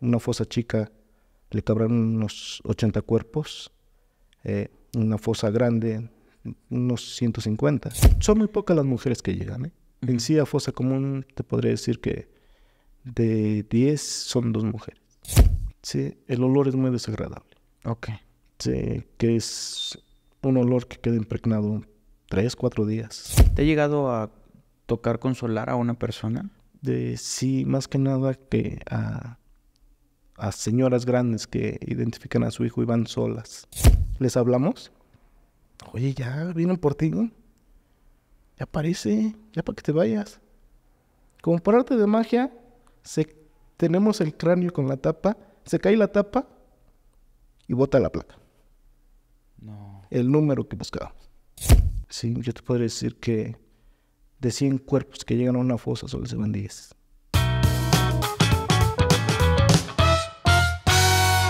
una fosa chica le cabrán unos 80 cuerpos, eh, una fosa grande unos 150. Son muy pocas las mujeres que llegan. ¿eh? En sí, a fosa común te podría decir que de 10 son dos mujeres. Sí, el olor es muy desagradable. Ok. Sí, que es un olor que queda impregnado 3, 4 días. ¿Te ha llegado a tocar consolar a una persona? De, sí, más que nada que a a señoras grandes que identifican a su hijo y van solas. ¿Les hablamos? Oye, ya vienen por ti. Ya aparece, ya para que te vayas. Como por arte de magia, se, tenemos el cráneo con la tapa, se cae la tapa y bota la placa. El número que buscábamos. Sí, yo te podría decir que de 100 cuerpos que llegan a una fosa solo se van 10.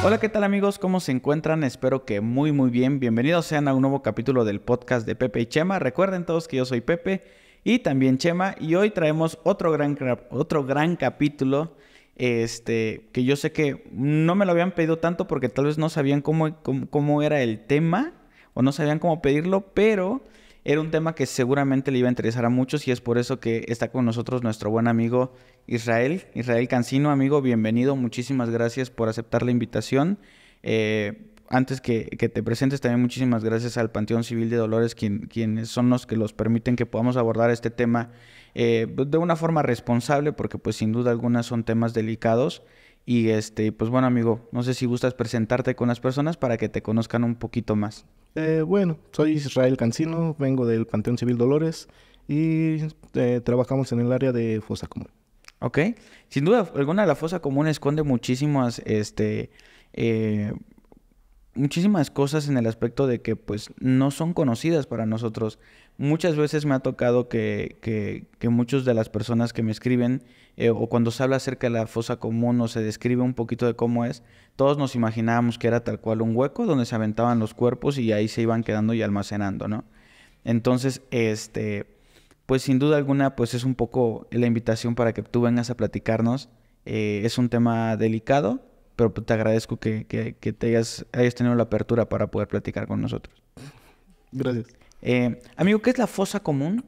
Hola, ¿qué tal amigos? ¿Cómo se encuentran? Espero que muy muy bien. Bienvenidos sean a un nuevo capítulo del podcast de Pepe y Chema. Recuerden todos que yo soy Pepe y también Chema y hoy traemos otro gran, otro gran capítulo este, que yo sé que no me lo habían pedido tanto porque tal vez no sabían cómo, cómo era el tema o no sabían cómo pedirlo, pero era un tema que seguramente le iba a interesar a muchos y es por eso que está con nosotros nuestro buen amigo Israel. Israel Cancino, amigo, bienvenido. Muchísimas gracias por aceptar la invitación. Eh, antes que, te presentes, también muchísimas gracias al Panteón Civil de Dolores, quienes son los que los permiten que podamos abordar este tema eh, de una forma responsable, porque pues sin duda algunas son temas delicados. Y este, pues bueno, amigo, no sé si gustas presentarte con las personas para que te conozcan un poquito más. Eh, bueno, soy Israel Cancino, vengo del Panteón Civil Dolores y eh, trabajamos en el área de fosa común. Ok, sin duda alguna la fosa común esconde muchísimas, este, eh, muchísimas cosas en el aspecto de que pues no son conocidas para nosotros. Muchas veces me ha tocado que, que, muchas de las personas que me escriben eh, o cuando se habla acerca de la fosa común o se describe un poquito de cómo es, todos nos imaginábamos que era tal cual un hueco donde se aventaban los cuerpos y ahí se iban quedando y almacenando, ¿no? Entonces, este, pues sin duda alguna, pues es un poco la invitación para que tú vengas a platicarnos. Eh, es un tema delicado, pero pues te agradezco que, que, que te hayas, hayas tenido la apertura para poder platicar con nosotros. Gracias. Eh, amigo, ¿qué es la fosa común?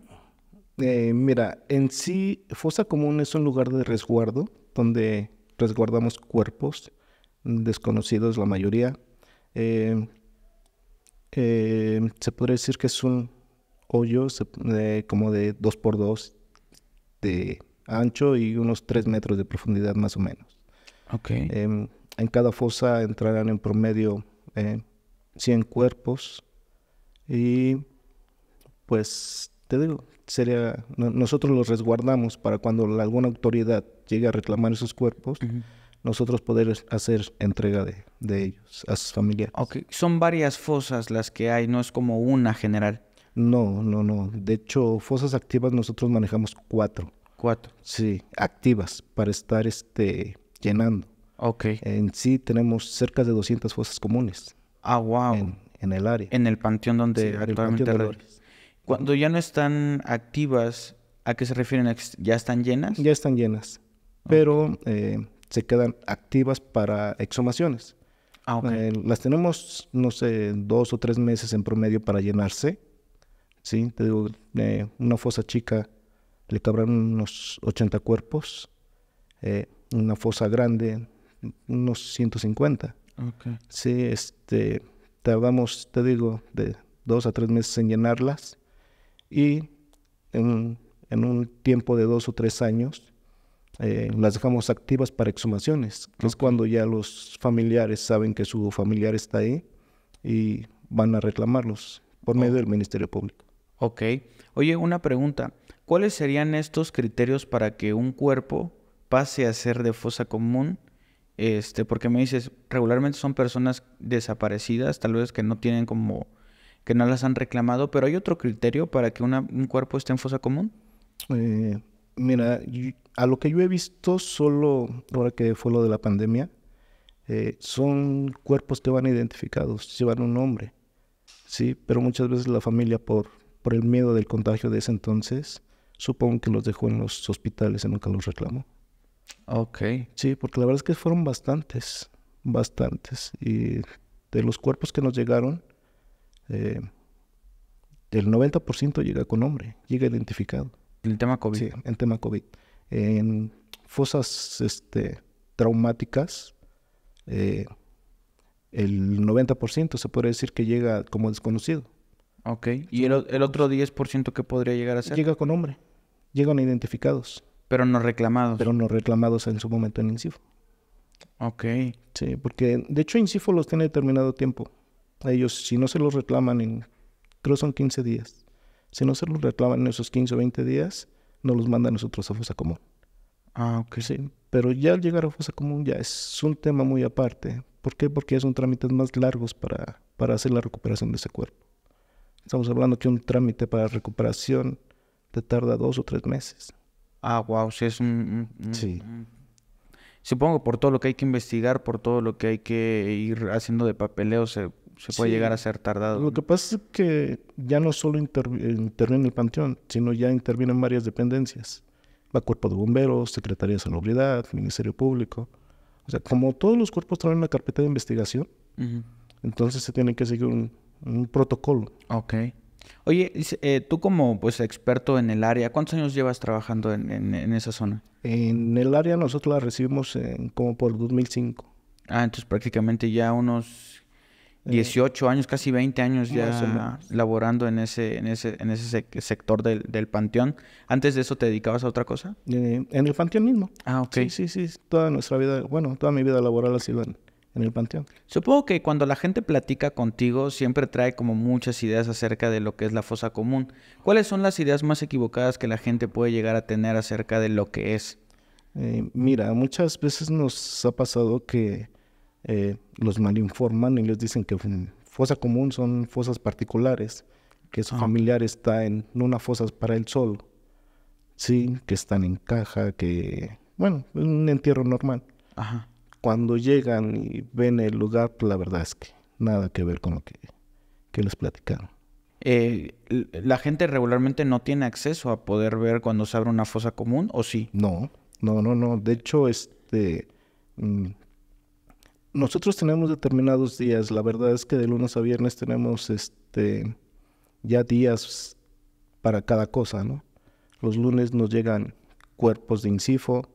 Eh, mira, en sí, fosa común es un lugar de resguardo donde resguardamos cuerpos desconocidos, la mayoría. Eh, se podría decir que es un hoyo como de 2 x 2 de ancho y unos 3 metros de profundidad más o menos. Okay. Em, en cada fosa entrarán en promedio 100 cuerpos y pues te digo, sería, nosotros los resguardamos para cuando alguna autoridad llegue a reclamar esos cuerpos, nosotros poder hacer entrega de, ellos a sus familiares. Ok, son varias fosas las que hay, no es como una general. No, no, no. De hecho, fosas activas nosotros manejamos cuatro. Cuatro. Sí, activas para estar este, llenando. Ok. En sí tenemos cerca de 200 fosas comunes. Ah, wow. En, el área. En el panteón donde actualmente cuando ya no están activas, ¿a qué se refieren? ¿Ya están llenas? Ya están llenas, pero eh, se quedan activas para exhumaciones. Ah, eh, las tenemos, no sé, dos o tres meses en promedio para llenarse. Sí, te digo, eh, una fosa chica le cabrán unos 80 cuerpos, una fosa grande unos 150. Okay. Sí, este, tardamos, te digo, de dos a tres meses en llenarlas y en, un tiempo de dos o tres años eh, las dejamos activas para exhumaciones, que es cuando ya los familiares saben que su familiar está ahí y van a reclamarlos por medio del Ministerio Público. Ok. Oye, una pregunta. ¿Cuáles serían estos criterios para que un cuerpo pase a ser de fosa común? Este, porque me dices, regularmente son personas desaparecidas, tal vez que no tienen como que no las han reclamado, pero ¿hay otro criterio para que un cuerpo esté en fosa común? Eh, mira, a lo que yo he visto solo ahora que fue lo de la pandemia, eh, son cuerpos que van identificados, llevan un nombre, ¿sí? Pero muchas veces la familia, por, por el miedo del contagio de ese entonces, supongo que los dejó en los hospitales y nunca los reclamó. Ok. Sí, porque la verdad es que fueron bastantes, bastantes. Y de los cuerpos que nos llegaron, eh, el 90% llega con hombre, llega identificado. El tema COVID. Sí, en tema COVID. En fosas este, traumáticas, eh, el 90% se puede decir que llega como desconocido. Ok. ¿Y el, otro 10% qué podría llegar a ser? Llega con hombre, Llegan identificados. Pero no reclamados. Pero no reclamados en su momento en INCIFO. Ok. Sí, porque de hecho INCIFO los tiene determinado tiempo ellos, si no se los reclaman en, creo son 15 días, si no se los reclaman en esos 15 o 20 días, no los mandan nosotros a fosa común. Ah, ok. Sí, pero ya al llegar a fosa común ya es un tema muy aparte. ¿Por qué? Porque ya son trámites más largos para, para hacer la recuperación de ese cuerpo. Estamos hablando que un trámite para recuperación te tarda dos o tres meses. Ah, wow, sí, es un... sí. Supongo Supongo por todo lo que hay que investigar, por todo lo que hay que ir haciendo de papeleo, se se puede llegar a ser tardado. Lo que pasa es que ya no solo eh, interviene el panteón, sino ya intervienen varias dependencias. Va Cuerpo de Bomberos, Secretaría de Salubridad, Ministerio Público. O sea, como todos los cuerpos traen una carpeta de investigación, entonces se tiene que seguir un, protocolo. Ok. Oye, eh, tú como pues experto en el área, ¿cuántos años llevas trabajando en, en, esa zona? En el área nosotros la recibimos como por 2005. Ah, entonces prácticamente ya unos 18 años, casi 20 años ah, ya laborando en ese, en ese, en ese sector del, del, panteón. ¿Antes de eso te dedicabas a otra cosa? Eh, en el panteón mismo. Ah, ok. Sí, sí, sí. Toda nuestra vida, bueno, toda mi vida laboral ha sido en, el panteón. Supongo que cuando la gente platica contigo siempre trae como muchas ideas acerca de lo que es la fosa común. ¿Cuáles son las ideas más equivocadas que la gente puede llegar a tener acerca de lo que es? Eh, mira, muchas veces nos ha pasado que eh, los malinforman y les dicen que fosa común son fosas particulares, que su ah. familiar está en una fosa para el sol sí, que están en caja, que, bueno, un entierro normal. Ajá. Cuando llegan y ven el lugar, pues, la verdad es que nada que ver con lo que, que les platicaron. Eh, ¿La gente regularmente no tiene acceso a poder ver cuando se abre una fosa común o sí? No, no, no, no. De hecho, este, mm, nosotros tenemos determinados días. La verdad es que de lunes a viernes tenemos este, ya días para cada cosa, ¿no? Los lunes nos llegan cuerpos de incifo.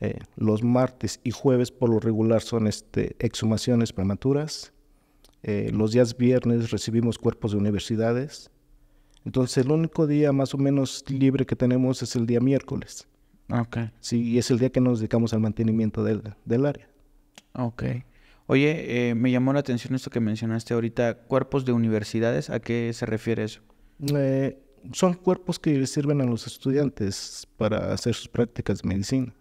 Eh, los martes y jueves por lo regular son este, exhumaciones prematuras. Eh, los días viernes recibimos cuerpos de universidades. Entonces el único día más o menos libre que tenemos es el día miércoles. Ah, okay. Sí, y es el día que nos dedicamos al mantenimiento del área. Ok. Oye, eh, me llamó la atención esto que mencionaste ahorita, cuerpos de universidades, ¿a qué se refiere eso? Eh, son cuerpos que sirven a los estudiantes para hacer sus prácticas de medicina.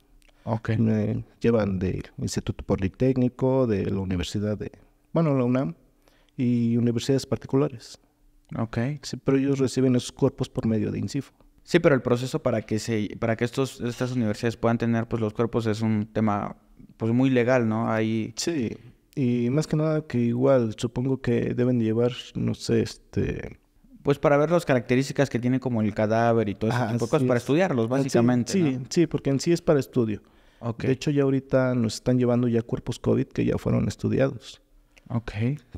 Ok. Eh, llevan del Instituto Politécnico, de la Universidad de, bueno, la UNAM, y universidades particulares. Ok. pero ellos reciben esos cuerpos por medio de INCIFO. Sí, pero el proceso para que se, para que estos, estas universidades puedan tener pues los cuerpos es un tema pues muy legal, ¿no? Ahí... Sí, y más que nada que igual, supongo que deben llevar, no sé, este... Pues para ver las características que tiene como el cadáver y todo ese ah, tipo de para estudiarlos ah, básicamente. Sí, sí, porque en sí es para estudio. De hecho, ya ahorita nos están llevando ya cuerpos COVID que ya fueron estudiados. Ok.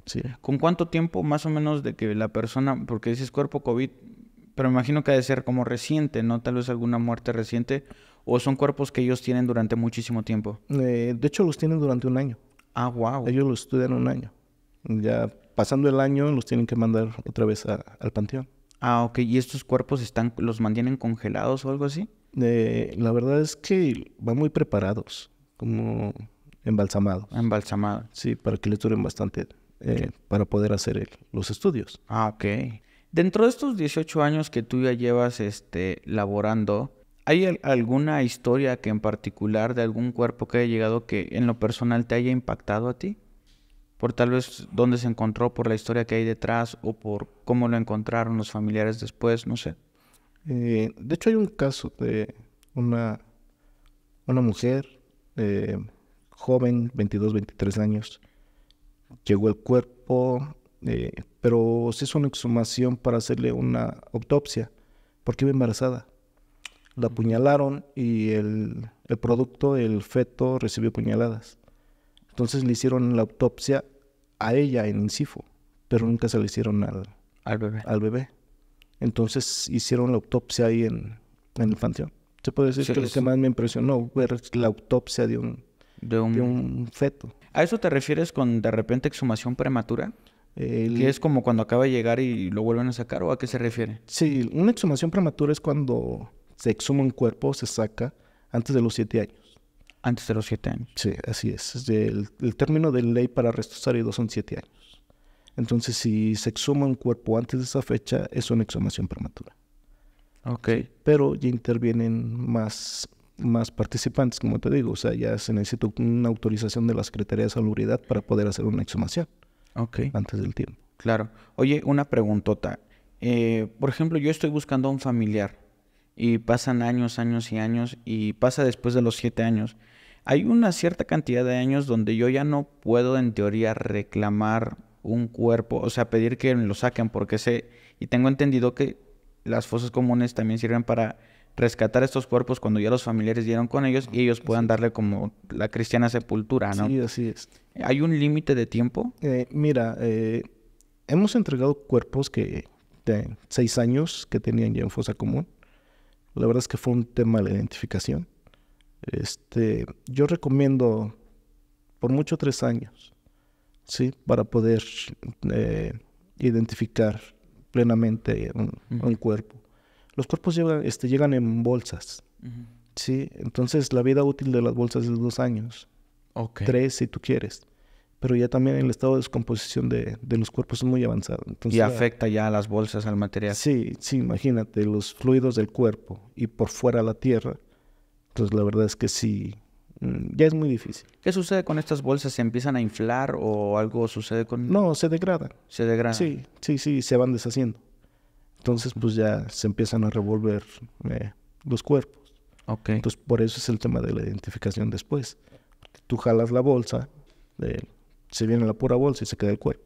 Sí. ¿Con cuánto tiempo más o menos de que la persona, porque dices cuerpo COVID, pero imagino que ha de ser como reciente, ¿no? Tal vez alguna muerte reciente ¿O son cuerpos que ellos tienen durante muchísimo tiempo? Eh, de hecho, los tienen durante un año. Ah, wow. Ellos los estudian un año. Ya pasando el año, los tienen que mandar otra vez al panteón. Ah, ok. ¿Y estos cuerpos están, los mantienen congelados o algo así? Eh, la verdad es que van muy preparados, como embalsamados. Embalsamados. Sí, para que les duren bastante, eh, para poder hacer los estudios. Ah, ok. Dentro de estos 18 años que tú ya llevas este, laborando, ¿Hay alguna historia que en particular de algún cuerpo que haya llegado que en lo personal te haya impactado a ti? Por tal vez dónde se encontró, por la historia que hay detrás o por cómo lo encontraron los familiares después, no sé. Eh, de hecho hay un caso de una, una mujer eh, joven, 22, 23 años. Llegó el cuerpo, eh, pero se hizo una exhumación para hacerle una autopsia porque iba embarazada la apuñalaron y el, producto, el feto, recibió puñaladas. Entonces le hicieron la autopsia a ella en Incifo, pero nunca se le hicieron al, al, bebé. al bebé. Entonces hicieron la autopsia ahí en, en el panteón. Se puede decir que lo que más me impresionó ver la autopsia de un, de un... feto. ¿A eso te refieres con de repente exhumación prematura? Que es como cuando acaba de llegar y lo vuelven a sacar, ¿o a qué se refiere? Sí, una exhumación prematura es cuando se exhuma un cuerpo, se saca antes de los siete años. Antes de los siete años. Sí, así es. El, término de ley para restos áridos son siete años. Entonces, si se exhuma un cuerpo antes de esa fecha, es una exhumación prematura. Ok. Pero ya intervienen más, más participantes, como te digo. O sea, ya se necesita una autorización de la Secretaría de Salubridad para poder hacer una exhumación. Antes del tiempo. Claro. Oye, una preguntota. Eh, por ejemplo, yo estoy buscando a un familiar y pasan años, años y años y pasa después de los siete años. Hay una cierta cantidad de años donde yo ya no puedo en teoría reclamar un cuerpo, o sea, pedir que lo saquen porque sé y tengo entendido que las fosas comunes también sirven para rescatar estos cuerpos cuando ya los familiares dieron con ellos y ellos puedan darle como la cristiana sepultura, ¿no? Sí, así es. ¿Hay un límite de tiempo? Eh, mira, eh, hemos entregado cuerpos que de seis años que tenían ya en fosa común la verdad es que fue un tema de la identificación. Este, yo recomiendo por mucho tres años, ¿sí? Para poder eh, identificar plenamente un, cuerpo. Los cuerpos llegan, este, llegan en bolsas, ¿sí? Entonces la vida útil de las bolsas es dos años. Tres si tú quieres pero ya también el estado de descomposición de, los cuerpos es muy avanzado. y afecta ya a las bolsas, al material. Sí, sí, imagínate, los fluidos del cuerpo y por fuera la tierra. Entonces pues la verdad es que sí, mm, ya es muy difícil. ¿Qué sucede con estas bolsas? ¿Se empiezan a inflar o algo sucede con...? No, se degradan. Se degradan. Sí, sí, sí, se van deshaciendo. Entonces pues ya se empiezan a revolver eh, los cuerpos. Ok. Entonces por eso es el tema de la identificación después. Tú jalas la bolsa eh, se viene la pura bolsa y se queda el cuerpo.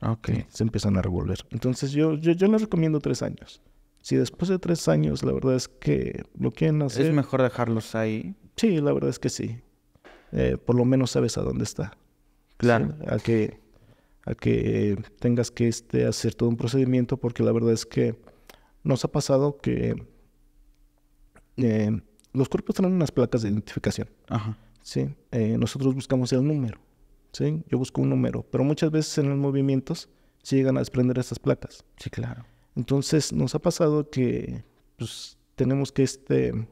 Ah, se empiezan a revolver. Entonces yo, yo, yo les recomiendo tres años. Si después de tres años la verdad es que lo quieren hacer... ¿Es mejor dejarlos ahí? Sí, la verdad es que sí. Eh, por lo menos sabes a dónde está. Claro. A que, a que tengas que este, hacer todo un procedimiento porque la verdad es que nos ha pasado que eh, los cuerpos traen unas placas de identificación. Ajá. Sí. Eh, nosotros buscamos el número. ¿sí? Yo busco un número, pero muchas veces en los movimientos se llegan a desprender esas placas. Sí, claro. Entonces nos ha pasado que pues, tenemos que este,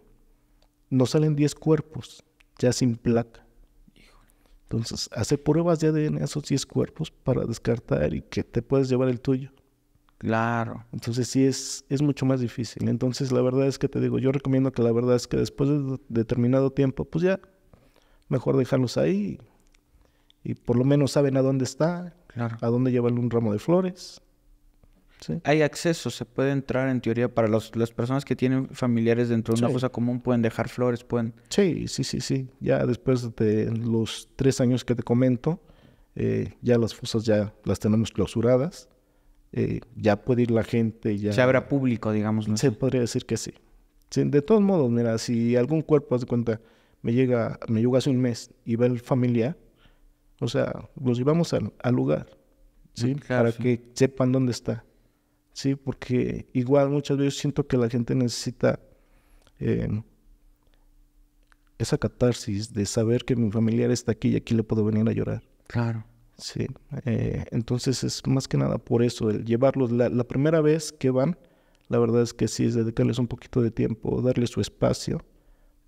no salen 10 cuerpos ya sin placa. Entonces, hace pruebas de esos 10 cuerpos para descartar y que te puedes llevar el tuyo. Claro. Entonces sí es, es mucho más difícil. Entonces la verdad es que te digo, yo recomiendo que la verdad es que después de determinado tiempo, pues ya, mejor dejarlos ahí y por lo menos saben a dónde está, a dónde llevarle un ramo de flores. ¿sí? Hay acceso, se puede entrar en teoría para las personas que tienen familiares dentro de una fosa común, pueden dejar flores, pueden... Sí, sí, sí, sí. Ya después de los tres años que te comento, eh, ya las fosas ya las tenemos clausuradas. Eh, ya puede ir la gente. Ya... Se habrá público, digamos. ¿no? Se podría decir que sí. De todos modos, mira, si algún cuerpo, hace de cuenta, me llega, me llega hace un mes y ve el familiar, o sea, los llevamos al, lugar, ¿sí? Para que sepan dónde está, ¿sí? Porque igual muchas veces siento que la gente necesita em, esa catarsis de saber que mi familiar está aquí y aquí le puedo venir a llorar. Claro. Sí, eh, entonces es más que nada por eso, el llevarlos la, primera vez que van, la verdad es que sí, es dedicarles un poquito de tiempo, darles su espacio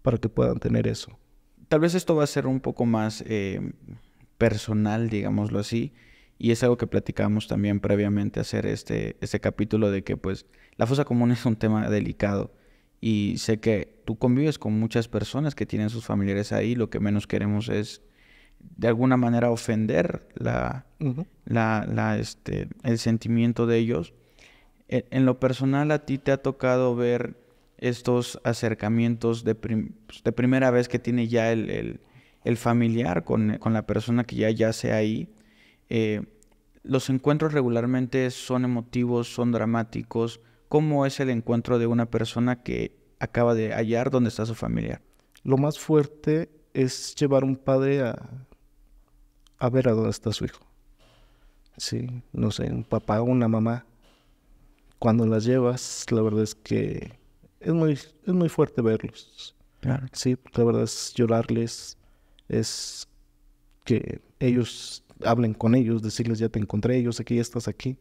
para que puedan tener eso. Tal vez esto va a ser un poco más em, personal, digámoslo así. Y es algo que platicamos también previamente hacer este, este, capítulo de que pues la fosa común es un tema delicado y sé que tú convives con muchas personas que tienen sus familiares ahí, lo que menos queremos es de alguna manera ofender la, la, este, el sentimiento de ellos. En, lo personal a ti te ha tocado ver estos acercamientos de, de primera vez que tiene ya el el familiar con, la persona que ya yace ahí. Eh, los encuentros regularmente son emotivos, son dramáticos. ¿Cómo es el encuentro de una persona que acaba de hallar donde está su familiar? Lo más fuerte es llevar un padre a, ver a dónde está su hijo. Sí, no sé, un papá o una mamá. Cuando las llevas, la verdad es que es muy, es muy fuerte verlos. Claro. Sí, la verdad es llorarles, es que ellos hablen con ellos, decirles ya te encontré, ellos aquí ya estás aquí,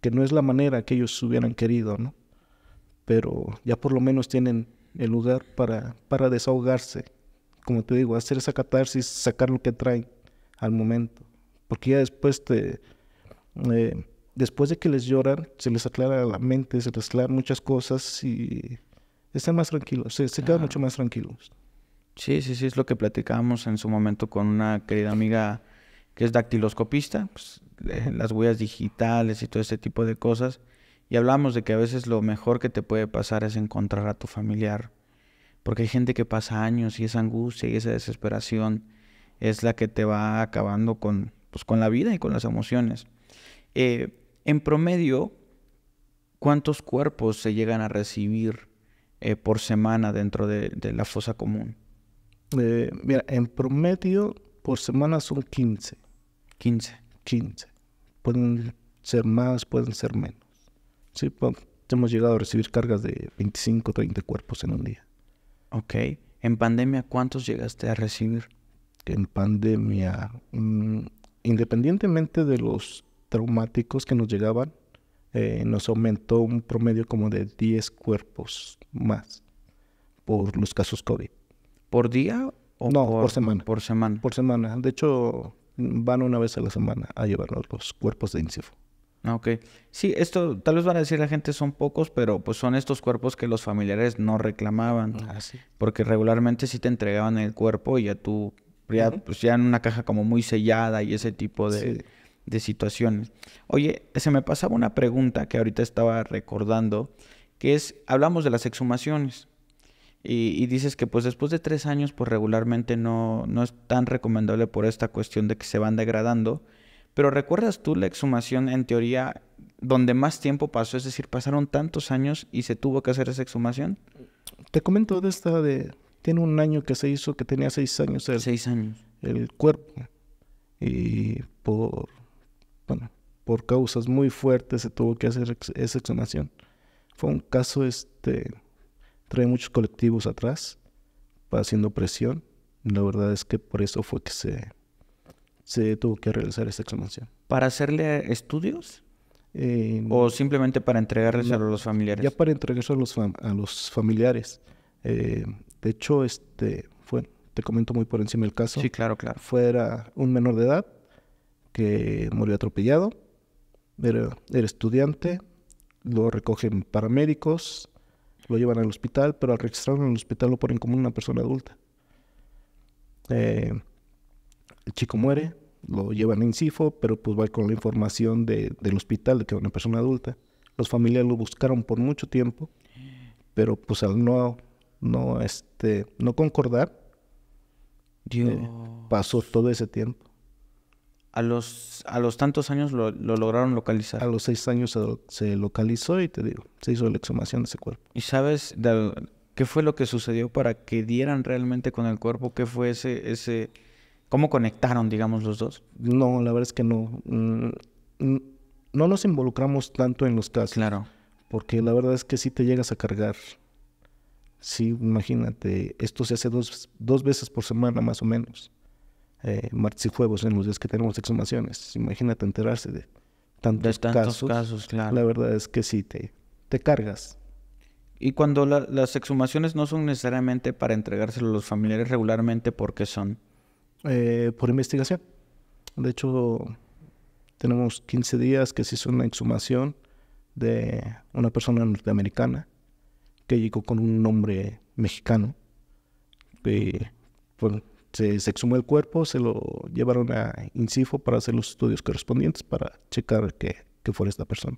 que no es la manera que ellos hubieran querido, ¿no? Pero ya por lo menos tienen el lugar para, para desahogarse, como te digo, hacer esa catarsis, sacar lo que traen al momento, porque ya después te... Eh, después de que les lloran, se les aclara la mente, se les aclaran muchas cosas y están más tranquilos, se, se quedan mucho más tranquilos. Sí, sí, sí, es lo que platicábamos en su momento con una querida amiga que es dactiloscopista, pues, las huellas digitales y todo ese tipo de cosas. Y hablamos de que a veces lo mejor que te puede pasar es encontrar a tu familiar, porque hay gente que pasa años y esa angustia y esa desesperación es la que te va acabando con, pues, con la vida y con las emociones. Eh, en promedio, ¿cuántos cuerpos se llegan a recibir eh, por semana dentro de la fosa común? Eh, mira, en promedio por semana son 15. 15. 15. Pueden ser más, pueden ser menos. Sí, hemos llegado a recibir cargas de 25, 30 cuerpos en un día. Ok. ¿En pandemia cuántos llegaste a recibir? En pandemia, mm, independientemente de los traumáticos que nos llegaban, eh, nos aumentó un promedio como de 10 cuerpos más por los casos COVID. ¿Por día o no, por, semana? Por semana. Por semana. De hecho, van una vez a la semana a llevarnos los cuerpos de Ah, Ok. Sí, esto tal vez van a decir la gente son pocos, pero pues son estos cuerpos que los familiares no reclamaban. Ah, sí. Porque regularmente sí te entregaban el cuerpo y ya tú, ya, pues ya en una caja como muy sellada y ese tipo de, de situaciones. Oye, se me pasaba una pregunta que ahorita estaba recordando, que es, hablamos de las exhumaciones. Y, dices que pues después de tres años pues regularmente no, no es tan recomendable por esta cuestión de que se van degradando. Pero ¿recuerdas tú la exhumación en teoría donde más tiempo pasó? Es decir, pasaron tantos años y se tuvo que hacer esa exhumación. Te comento de esta de... Tiene un año que se hizo, que tenía seis años. El, seis años. El cuerpo. Y por... por causas muy fuertes se tuvo que hacer esa exhumación. Fue un caso este trae muchos colectivos atrás, haciendo presión. La verdad es que por eso fue que se, se tuvo que realizar esta exhumación. ¿Para hacerle estudios? Em, ¿O simplemente para entregarles a los familiares? Ya para entregarles a los, a los familiares. Eh, de hecho, este, fue, te comento muy por encima el caso. Sí, claro, claro. Fuera un menor de edad que murió atropellado. Era, era estudiante. Lo recogen paramédicos. Lo llevan al hospital, pero al registrarlo en el hospital lo ponen como una persona adulta. Eh, el chico muere, lo llevan en cifo pero pues va con la información del hospital de que es una persona adulta. Los familiares lo buscaron por mucho tiempo, pero pues al no, no, este, no concordar, eh, pasó todo ese tiempo a los, a los tantos años lo, lograron localizar. A los seis años se, se, localizó y te digo, se hizo la exhumación de ese cuerpo. ¿Y sabes qué fue lo que sucedió para que dieran realmente con el cuerpo? ¿Qué fue ese, ese, cómo conectaron, digamos, los dos? No, la verdad es que no. Mm, mm, no nos involucramos tanto en los casos. Claro. Porque la verdad es que si te llegas a cargar. Sí, imagínate, esto se hace dos, dos veces por semana más o menos. Eh, martes y Juegos en los días que tenemos exhumaciones. Imagínate enterarse de tantos, casos. La verdad es que sí, te, te cargas. Y cuando las exhumaciones no son necesariamente para entregárselo a los familiares regularmente, ¿por qué son? Eh, por investigación. De hecho, tenemos 15 días que se hizo una exhumación de una persona norteamericana que llegó con un nombre mexicano se, exhumó el cuerpo, se lo llevaron a INCIFO para hacer los estudios correspondientes para checar que, que fuera esta persona.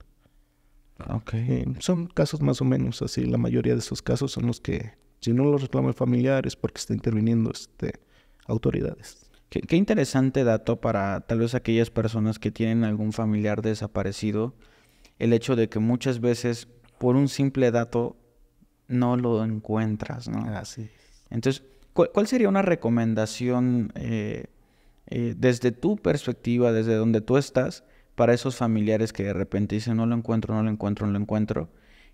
Ah, ok. Eh, son casos más o menos así. La mayoría de esos casos son los que, si no los reclama familiares, porque está interviniendo este, autoridades. Qué, interesante dato para tal vez aquellas personas que tienen algún familiar desaparecido. El hecho de que muchas veces, por un simple dato, no lo encuentras, ¿no? Así. Entonces, ¿Cuál, sería una recomendación eh, eh, desde tu perspectiva, desde donde tú estás, para esos familiares que de repente dicen no lo encuentro, no lo encuentro, no lo encuentro?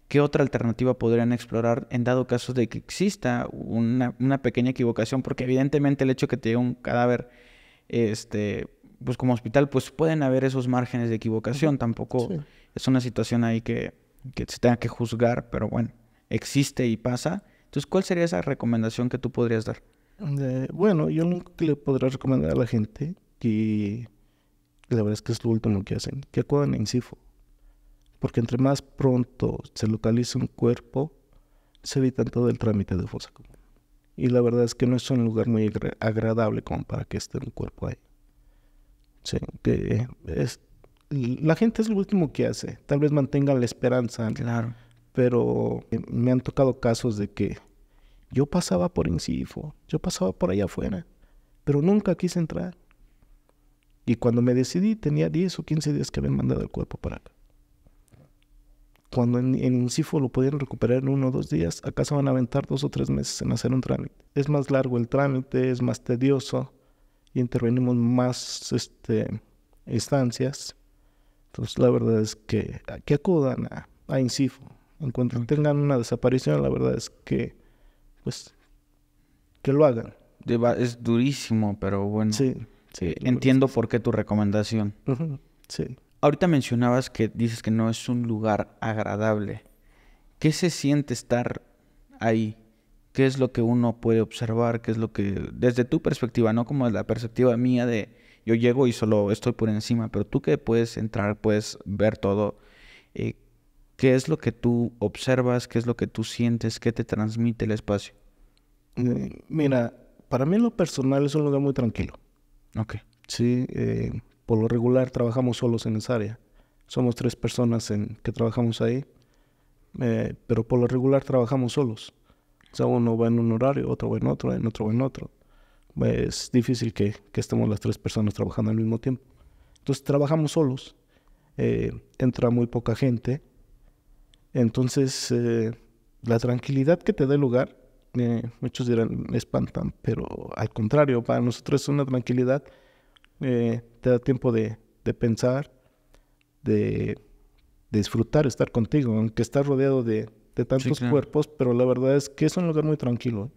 ¿Qué otra alternativa podrían explorar en dado caso de que exista una, pequeña equivocación? Porque evidentemente el hecho de que te llegue un cadáver, este, pues como hospital, pues pueden haber esos márgenes de equivocación. Tampoco es una situación ahí que se tenga que juzgar, pero bueno, existe y pasa. Entonces, ¿cuál sería esa recomendación que tú podrías dar? bueno, yo nunca le podré recomendar a la gente que la verdad es que es lo último que hacen, que acudan en CIFO. Porque entre más pronto se localiza un cuerpo, se evita todo el trámite de fosa común. Y la verdad es que no es un lugar muy agradable como para que esté un cuerpo ahí. Sí, que es, la gente es lo último que hace. Tal vez mantenga la esperanza. Claro pero eh, me han tocado casos de que yo pasaba por Incifo, yo pasaba por allá afuera, pero nunca quise entrar. Y cuando me decidí tenía 10 o 15 días que habían mandado el cuerpo para acá. Cuando en, en Incifo lo pudieron recuperar en uno o dos días, acá se van a aventar dos o tres meses en hacer un trámite. Es más largo el trámite, es más tedioso y intervenimos más este, instancias. Entonces la verdad es que, acudan a, a Incifo. En cuanto tengan una desaparición, la verdad es que, pues, que lo hagan. es durísimo, pero bueno. Sí. Eh, sí entiendo por qué tu recomendación. Sí. Ahorita mencionabas que dices que no es un lugar agradable. ¿Qué se siente estar ahí? ¿Qué es lo que uno puede observar? ¿Qué es lo que, desde tu perspectiva, no como la perspectiva mía de yo llego y solo estoy por encima, pero tú que puedes entrar, puedes ver todo, eh, ¿Qué es lo que tú observas? ¿Qué es lo que tú sientes? ¿Qué te transmite el espacio? Mm, mira, para mí en lo personal es un lugar muy tranquilo. Ok. Sí, eh, por lo regular trabajamos solos en esa área. Somos tres personas en, que trabajamos ahí, eh, pero por lo regular trabajamos solos. O sea, uno va en un horario, otro va en otro, en otro va en otro. Es difícil que, estemos las tres personas trabajando al mismo tiempo. Entonces trabajamos solos, eh, entra muy poca gente entonces, eh, la tranquilidad que te da el lugar, eh, muchos dirán, espantan, pero al contrario, para nosotros es una tranquilidad, eh, te da tiempo de, pensar, de, disfrutar estar contigo, aunque estás rodeado de, tantos cuerpos, pero la verdad es que es un lugar muy tranquilo.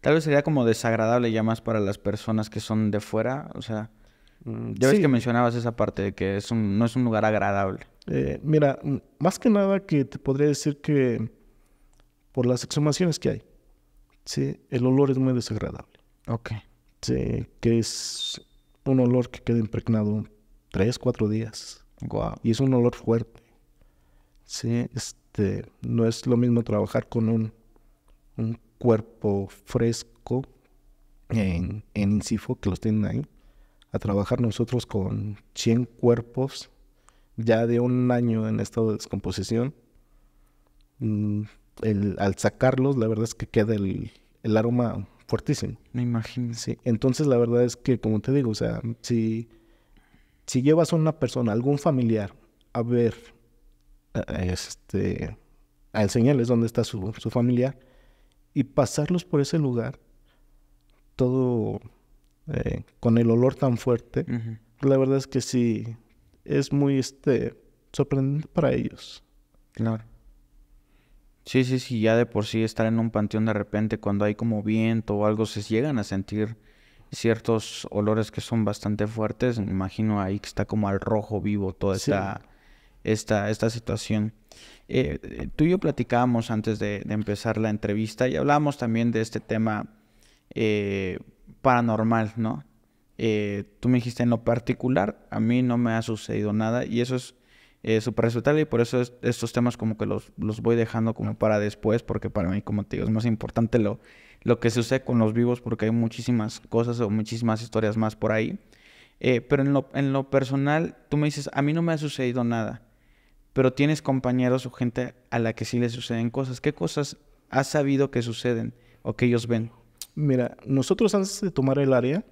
Tal vez sería como desagradable ya más para las personas que son de fuera, o sea, mm, ya ves que mencionabas esa parte de que es no es un lugar agradable. Eh, mira, más que nada que te podría decir que por las exhumaciones que hay, ¿sí? el olor es muy desagradable. Ok. Sí, que es un olor que queda impregnado tres, cuatro días. Wow. Y es un olor fuerte. Sí, este, no es lo mismo trabajar con un, un cuerpo fresco en, en Incifo, que los tienen ahí, a trabajar nosotros con 100 cuerpos ya de un año en estado de descomposición. Mm, el, al sacarlos, la verdad es que queda el, aroma fuertísimo. Me imagino. Sí, entonces la verdad es que, como te digo, o sea, si, si llevas a una persona, algún familiar, a ver, eh, este, a enseñarles dónde está su, su familiar y pasarlos por ese lugar, todo eh, con el olor tan fuerte, la verdad es que sí, es muy este, sorprendente para ellos. Claro. Sí, sí, sí, ya de por sí estar en un panteón de repente cuando hay como viento o algo, se llegan a sentir ciertos olores que son bastante fuertes. Me imagino ahí que está como al rojo vivo toda esta, esta, esta situación. Eh, eh, tú y yo platicábamos antes de, empezar la entrevista y hablábamos también de este tema eh, paranormal, ¿no? Eh, tú me dijiste en lo particular, a mí no me ha sucedido nada y eso es eh, súper y por eso estos temas como que los, voy dejando como para después, porque para mí, como te digo, es más importante lo, lo que sucede con los vivos porque hay muchísimas cosas o muchísimas historias más por ahí. Eh, pero en lo, en lo personal, tú me dices, a mí no me ha sucedido nada, pero tienes compañeros o gente a la que sí le suceden cosas. ¿Qué cosas has sabido que suceden o que ellos ven? Mira, nosotros antes de tomar el área,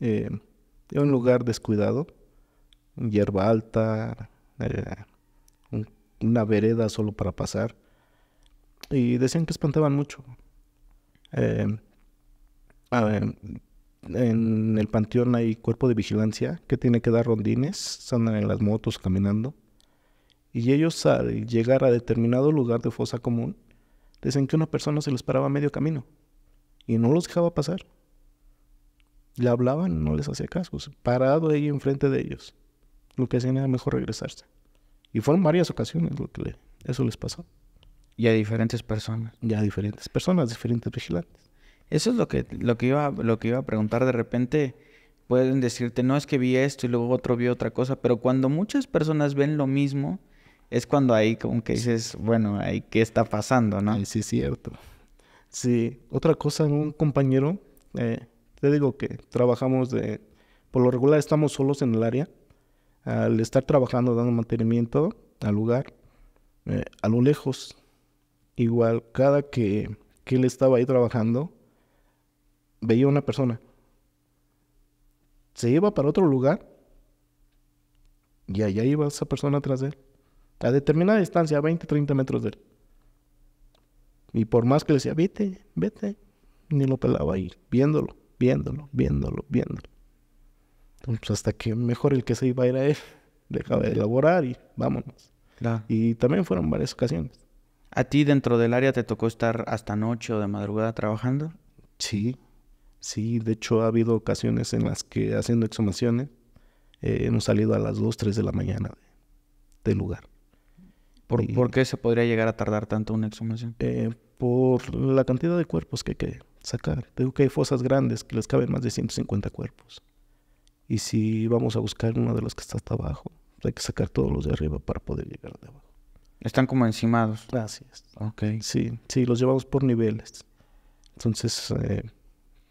eh, en un lugar descuidado, hierba alta, eh, una vereda solo para pasar. Y decían que espantaban mucho. Eh, en el panteón hay cuerpo de vigilancia que tiene que dar rondines, andan en las motos caminando. Y ellos al llegar a determinado lugar de fosa común, decían que una persona se les paraba a medio camino y no los dejaba pasar. Le hablaban, no les hacía caso. Parado ahí enfrente de ellos. Lo que hacían era mejor regresarse. Y fueron varias ocasiones lo que le, eso les pasó. Y a diferentes personas. Y a diferentes personas, diferentes vigilantes. Eso es lo que, lo que, iba, lo que iba a preguntar. De repente pueden decirte, no es que vi esto y luego otro vio otra cosa, pero cuando muchas personas ven lo mismo, es cuando ahí como que dices, bueno, ahí qué está pasando, ¿no? Sí, es cierto. Sí, otra cosa, un compañero eh, te digo que trabajamos de, por lo regular estamos solos en el área. Al estar trabajando, dando mantenimiento al lugar, eh, a lo lejos, igual cada que, él estaba ahí trabajando, veía una persona. Se iba para otro lugar y allá iba esa persona tras de él. A determinada distancia, a 20, 30 metros de él. Y por más que le decía, vete, vete, ni lo pelaba ir, viéndolo viéndolo, viéndolo, viéndolo. Entonces, pues, hasta que mejor el que se iba a ir a él, dejaba de elaborar y vámonos. Y también fueron varias ocasiones. ¿A ti dentro del área te tocó estar hasta noche o de madrugada trabajando? Sí, sí. De hecho, ha habido ocasiones en las que haciendo exhumaciones eh, hemos salido a las 2, 3 de la mañana del lugar. ¿Por, qué se podría llegar a tardar tanto una exhumación? Eh, por la cantidad de cuerpos que que sacar. digo que hay fosas grandes que les caben más de 150 cuerpos. Y si vamos a buscar uno de las que está hasta abajo, pues hay que sacar todos los de arriba para poder llegar de abajo. Están como encimados. Gracias. Ok. Sí, sí, los llevamos por niveles. Entonces, eh,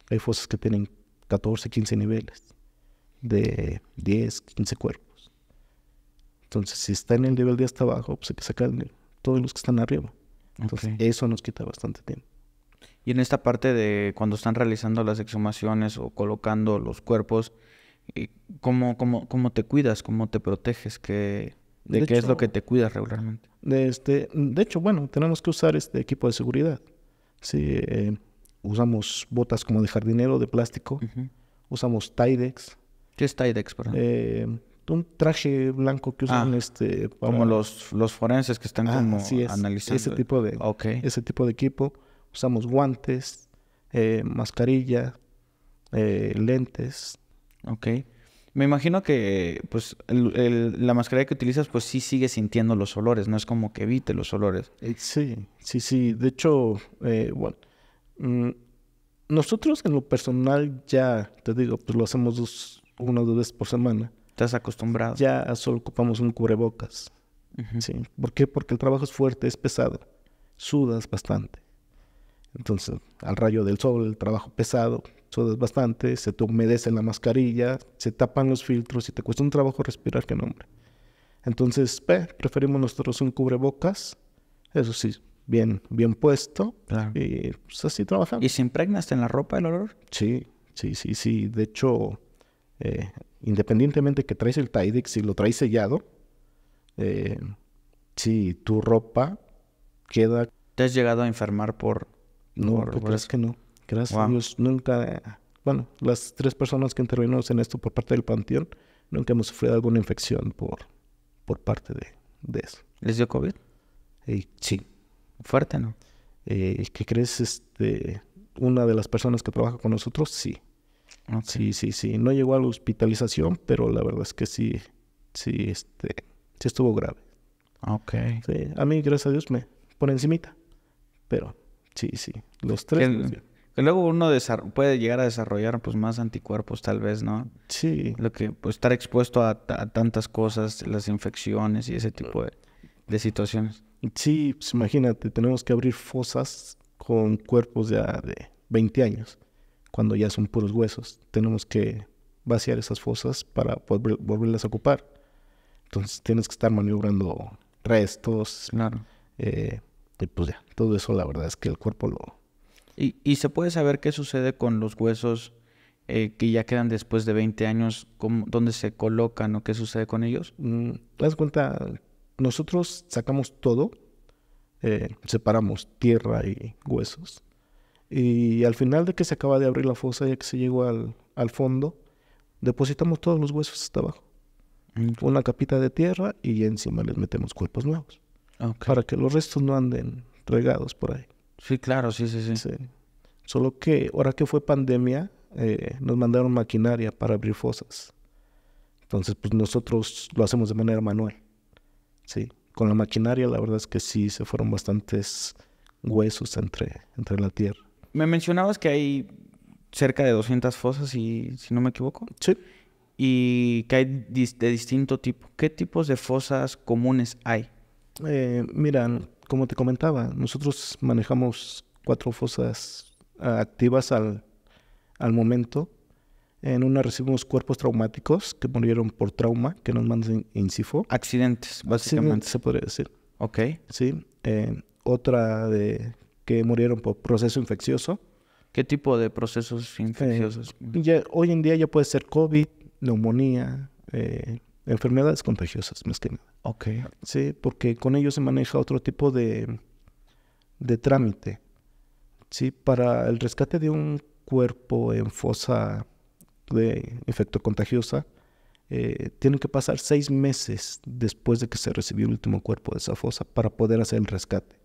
hay fosas que tienen 14, 15 niveles de 10, 15 cuerpos. Entonces, si está en el nivel de hasta abajo, pues hay que sacar todos los que están arriba. Entonces, eso nos quita bastante tiempo. Y en esta parte de cuando están realizando las exhumaciones o colocando los cuerpos, eh, ¿cómo, cómo, cómo te cuidas? ¿Cómo te proteges? ¿De, qué es lo que te cuidas regularmente? De, este, de hecho, bueno, tenemos que usar este equipo de seguridad. Eh, usamos botas como de jardinero, de plástico, usamos Tidex. ¿Qué es Tidex, eh, un traje blanco que usan ah, este como los los forenses que están ah, como analizando ese tipo de ese tipo de equipo usamos guantes, eh, mascarilla, eh, lentes. Ok. Me imagino que, pues, la mascarilla que utilizas, pues sí sigue sintiendo los olores, no es como que evite los olores. Eh, sí, sí, sí. De hecho, bueno, mm, nosotros en lo personal ya, te digo, pues lo hacemos dos, una o dos veces por semana. Estás acostumbrado. Ya solo ocupamos un cubrebocas. Sí. ¿Por qué? Porque el trabajo es fuerte, es pesado. Sudas bastante. Entonces, al rayo del sol, el trabajo pesado, sudas bastante, se te humedece la mascarilla, se tapan los filtros y te cuesta un trabajo respirar que nombre. Entonces, preferimos nosotros un cubrebocas, eso sí, bien, bien puesto. Y pues, así trabajamos. ¿Y se impregnaste en la ropa el olor? Sí, sí, sí, sí. De hecho, eh, independientemente que traes el Tidex si lo traes sellado, eh, si tu ropa queda... ¿Te has llegado a enfermar por no, la verdad pues. que no. Gracias a Dios, nunca. Bueno, las tres personas que intervenimos en esto por parte del Panteón, nunca hemos sufrido alguna infección por, por parte de, eso. ¿Les dio COVID? Eh, sí. Fuerte, ¿no? Eh, ¿Qué crees? Este, una de las personas que trabaja con nosotros, sí. Sí, sí, sí. No llegó a la hospitalización, pero la verdad es que sí, sí, este, sí estuvo grave. Ok. a mí, gracias a Dios, me pone encimita, pero Sí, sí. Los tres. Que, pues, luego uno puede llegar a desarrollar pues más anticuerpos tal vez, ¿no? Sí. Lo que pues, estar expuesto a, tantas cosas, las infecciones y ese tipo de, situaciones. Sí, pues imagínate, tenemos que abrir fosas con cuerpos ya de 20 años, cuando ya son puros huesos. Tenemos que vaciar esas fosas para volverlas a ocupar. Entonces tienes que estar maniobrando restos, claro. eh, pues ya, todo eso la verdad es que el cuerpo lo... ¿Y, se puede saber qué sucede con los huesos eh, que ya quedan después de 20 años? ¿Dónde se colocan o qué sucede con ellos? Mm, te das cuenta, nosotros sacamos todo, eh, separamos tierra y huesos. Y al final de que se acaba de abrir la fosa, y que se llegó al, fondo, depositamos todos los huesos hasta abajo. Mm. Una capita de tierra y encima les metemos cuerpos nuevos. Para que los restos no anden regados por ahí. Sí, claro, sí, sí, sí. Solo que ahora que fue pandemia, eh, nos mandaron maquinaria para abrir fosas. Entonces, pues nosotros lo hacemos de manera manual. Sí. Con la maquinaria, la verdad es que sí se fueron bastantes huesos entre, entre la tierra. Me mencionabas que hay cerca de 200 fosas, y, si no me equivoco. Sí. Y que hay de distinto tipo. ¿Qué tipos de fosas comunes hay? Eh, mira, como te comentaba, nosotros manejamos cuatro fosas ah, activas al, al momento. En una recibimos cuerpos traumáticos que murieron por trauma, que nos mandan cifo. Accidentes, básicamente. se podría decir. Ok. Sí. otra de que murieron por proceso infeccioso. ¿Qué tipo de procesos eh, infecciosos? hoy en día ya puede ser COVID, neumonía, eh, Enfermedades contagiosas, más que Ok. Sí, porque con ellos se maneja otro tipo de, trámite. Sí, para el rescate de un cuerpo en fosa de efecto contagiosa, eh, tienen que pasar seis meses después de que se recibió el último cuerpo de esa fosa para poder hacer el rescate.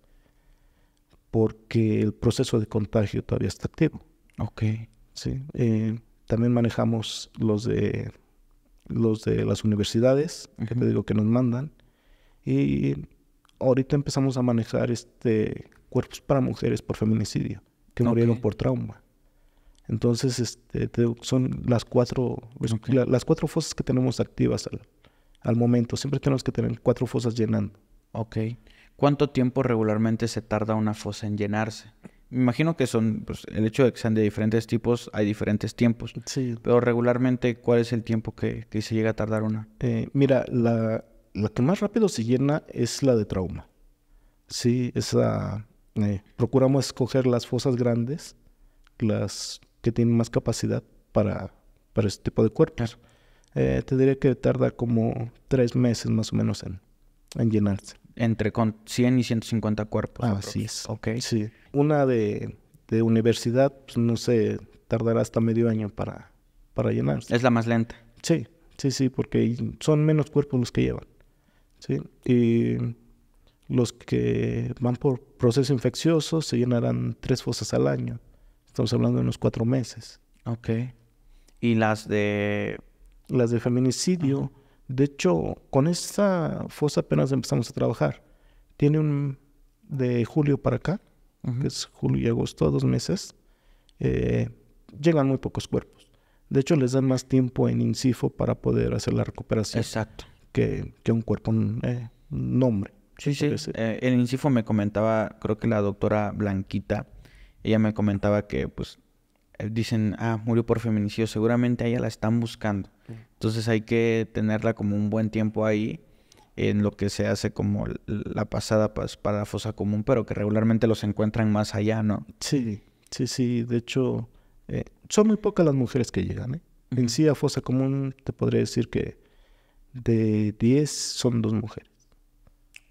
Porque el proceso de contagio todavía está activo. Ok. Sí. Eh, también manejamos los de los de las universidades, que digo que nos mandan. Y ahorita empezamos a manejar este cuerpos para mujeres por feminicidio, que murieron por trauma. Entonces, este, son las cuatro, las cuatro fosas que tenemos activas al, al momento. Siempre tenemos que tener cuatro fosas llenando. Ok. ¿Cuánto tiempo regularmente se tarda una fosa en llenarse? Me imagino que son, pues, el hecho de que sean de diferentes tipos, hay diferentes tiempos. Sí. Pero regularmente, ¿cuál es el tiempo que, se llega a tardar una? Eh, mira, la, que más rápido se llena es la de trauma. Sí, esa... Eh, procuramos escoger las fosas grandes, las que tienen más capacidad para, este tipo de cuerpos. Eh, te diré que tarda como tres meses más o menos en llenarse entre con 100 y 150 cuerpos. Ah, así Ok. Sí. Una de, universidad, pues, no sé, tardará hasta medio año para, para llenarse. Es la más lenta. Sí, sí, sí, porque son menos cuerpos los que llevan. Sí. Y los que van por proceso infeccioso se llenarán tres fosas al año. Estamos hablando de unos cuatro meses. Ok. ¿Y las de...? Las de feminicidio, de hecho, con esa fosa apenas empezamos a trabajar. Tiene un de julio para acá, que es julio y agosto, dos meses, eh, llegan muy pocos cuerpos. De hecho, les dan más tiempo en INCIFO para poder hacer la recuperación. Exacto. Que, que un cuerpo, un eh, hombre. Sí, sí. Eh, en INCIFO me comentaba, creo que la doctora Blanquita, ella me comentaba que pues dicen, ah, murió por feminicidio, seguramente a ella la están buscando. Entonces hay que tenerla como un buen tiempo ahí en lo que se hace como la pasada pues, para fosa común, pero que regularmente los encuentran más allá, ¿no? Sí, sí, sí. De hecho, eh, son muy pocas las mujeres que llegan. ¿eh? En sí, a fosa común te podría decir que de 10 son dos mujeres.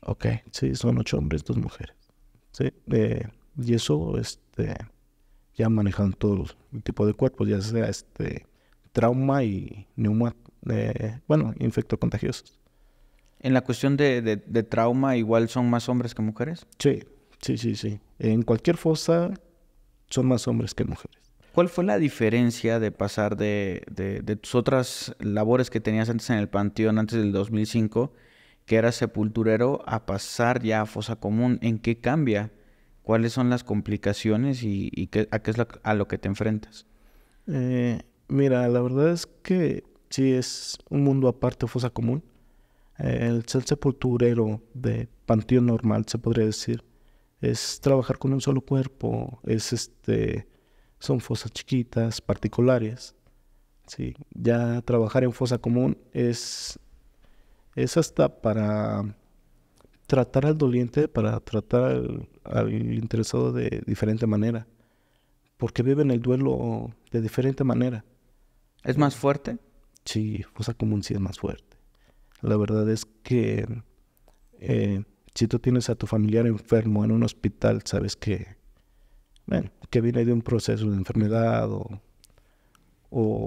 Ok. Sí, son ocho hombres, dos mujeres. Sí. Eh, y eso, este ya manejan todos el tipo de cuerpos, ya sea este trauma y neumáticos, eh, bueno, infecto contagiosos. En la cuestión de, trauma, igual son más hombres que mujeres. Sí, sí, sí, sí. En cualquier fosa son más hombres que mujeres. ¿Cuál fue la diferencia de pasar de, de tus otras labores que tenías antes en el panteón, antes del 2005, que era sepulturero, a pasar ya a fosa común? ¿En qué cambia? cuáles son las complicaciones y, qué, a qué es a lo que te enfrentas. Eh, mira, la verdad es que sí es un mundo aparte, fosa común. el ser sepulturero de panteón normal, se podría decir, es trabajar con un solo cuerpo, es este, son fosas chiquitas, particulares. Sí, ya trabajar en fosa común es, es hasta para tratar al doliente, para tratar al, interesado de diferente manera, porque viven el duelo de diferente manera. ¿Es más fuerte? Sí, como común sí es más fuerte. La verdad es que eh, si tú tienes a tu familiar enfermo en un hospital, sabes que, que viene de un proceso de enfermedad o,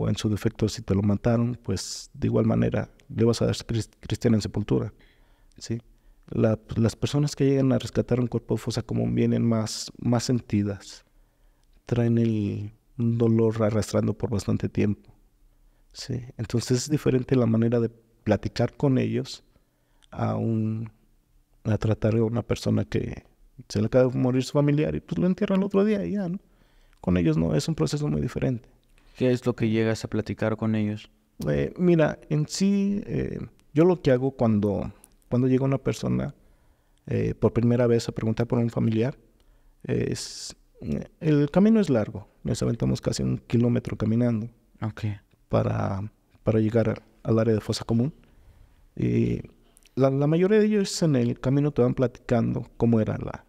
en su defecto si te lo mataron, pues de igual manera le vas a dar cristiana en sepultura, ¿sí? Pues, las personas que llegan a rescatar un cuerpo de fosa común vienen más, más sentidas, traen el dolor arrastrando por bastante tiempo. Sí. Entonces es diferente la manera de platicar con ellos a, un, a tratar a una persona que se le acaba de morir su familiar y pues lo entierran el otro día y ya, ¿no? Con ellos no, es un proceso muy diferente. ¿Qué es lo que llegas a platicar con ellos? Eh, mira, en sí, eh, yo lo que hago cuando cuando llega una persona eh, por primera vez a preguntar por un familiar, es, el camino es largo. Nos aventamos casi un kilómetro caminando para, para llegar al área de fosa común. Y la, mayoría de ellos en el camino te van platicando cómo era la,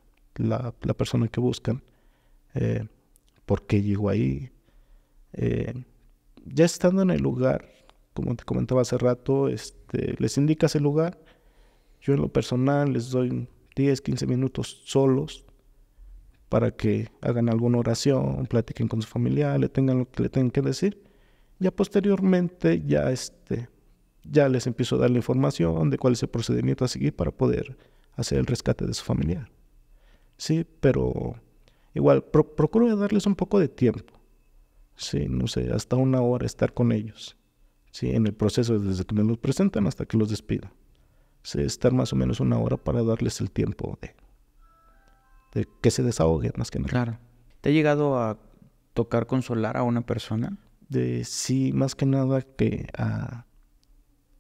la, persona que buscan, eh, por qué llegó ahí. Eh, ya estando en el lugar, como te comentaba hace rato, este, les indicas el lugar yo en lo personal les doy 10, 15 minutos solos para que hagan alguna oración, platiquen con su familia, le tengan lo que le tengan que decir. Ya posteriormente ya este ya les empiezo a dar la información de cuál es el procedimiento a seguir para poder hacer el rescate de su familia. Sí, pero igual procuro darles un poco de tiempo. Sí, no sé, hasta una hora estar con ellos. Sí, en el proceso desde que me los presentan hasta que los despido estar más o menos una hora para darles el tiempo de, que se desahogue más que nada. Claro. ¿Te ha llegado a tocar consolar a una persona? De sí, más que nada que a,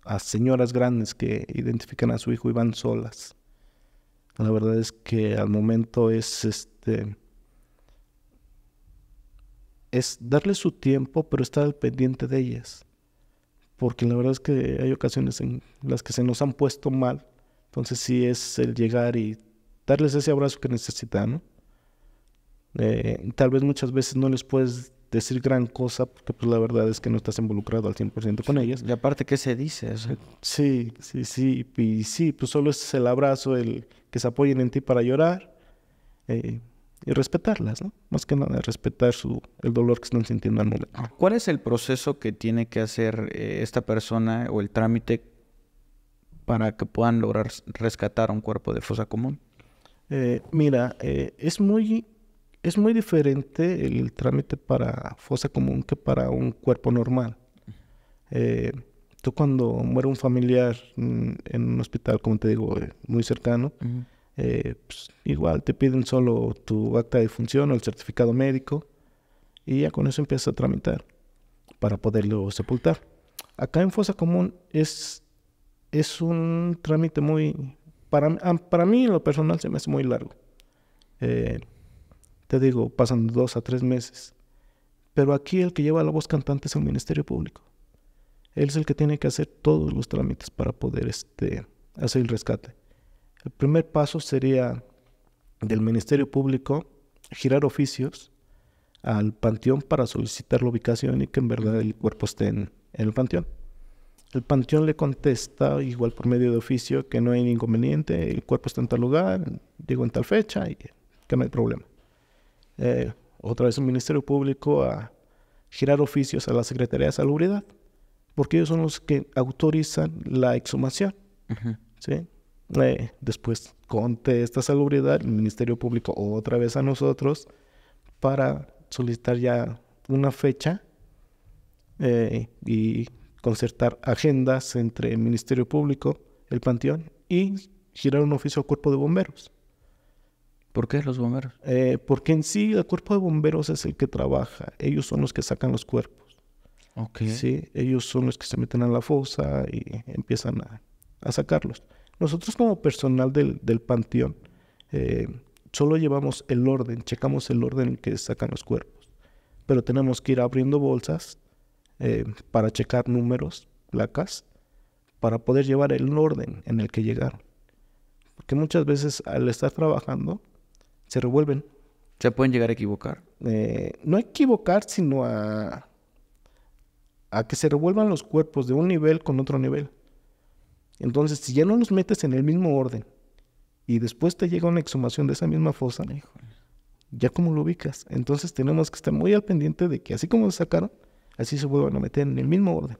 a señoras grandes que identifican a su hijo y van solas. La verdad es que al momento es este es darle su tiempo, pero estar al pendiente de ellas porque la verdad es que hay ocasiones en las que se nos han puesto mal. Entonces sí es el llegar y darles ese abrazo que necesitan, ¿no? Eh, tal vez muchas veces no les puedes decir gran cosa porque pues la verdad es que no estás involucrado al 100% con ellas. Y aparte, ¿qué se dice? Eh, sí, sí, sí. Y sí, pues solo es el abrazo, el que se apoyen en ti para llorar. Eh, y respetarlas, ¿no? Más que nada, respetar su, el dolor que están sintiendo al momento. Ah, ¿Cuál es el proceso que tiene que hacer eh, esta persona o el trámite para que puedan lograr rescatar un cuerpo de fosa común? Eh, mira, eh, es, muy, es muy diferente el, trámite para fosa común que para un cuerpo normal. tú cuando muere un familiar mm, en un hospital, como te digo, muy cercano, eh, pues, igual te piden solo tu acta de función o el certificado médico y ya con eso empiezas a tramitar para poderlo sepultar. Acá en fosa común es, es un trámite muy, para, ah, para mí lo personal se me hace muy largo. Eh, te digo, pasan dos a tres meses. Pero aquí el que lleva la voz cantante es el Ministerio Público. Él es el que tiene que hacer todos los trámites para poder este, hacer el rescate. El primer paso sería del Ministerio Público girar oficios al panteón para solicitar la ubicación y que en verdad el cuerpo esté en, el panteón. El panteón le contesta, igual por medio de oficio, que no hay inconveniente, el cuerpo está en tal lugar, digo en tal fecha y que no hay problema. Eh, otra vez el Ministerio Público a girar oficios a la Secretaría de Salubridad, porque ellos son los que autorizan la exhumación. ¿sí? Eh, después, conté esta salubridad, el Ministerio Público otra vez a nosotros para solicitar ya una fecha eh, y concertar agendas entre el Ministerio Público, el Panteón y girar un oficio al Cuerpo de Bomberos. ¿Por qué los bomberos? Eh, porque en sí el Cuerpo de Bomberos es el que trabaja, ellos son los que sacan los cuerpos. Okay. Sí, ellos son los que se meten a la fosa y empiezan a sacarlos. Nosotros como personal del, panteón eh, solo llevamos el orden, checamos el orden en que sacan los cuerpos, pero tenemos que ir abriendo bolsas eh, para checar números, placas, para poder llevar el orden en el que llegaron. Porque muchas veces al estar trabajando se revuelven. Se pueden llegar a equivocar. Eh, no a equivocar, sino a, a que se revuelvan los cuerpos de un nivel con otro nivel. Entonces, si ya no los metes en el mismo orden y después te llega una exhumación de esa misma fosa, ya como lo ubicas. Entonces tenemos que estar muy al pendiente de que así como lo sacaron, así se vuelvan a meter en el mismo orden.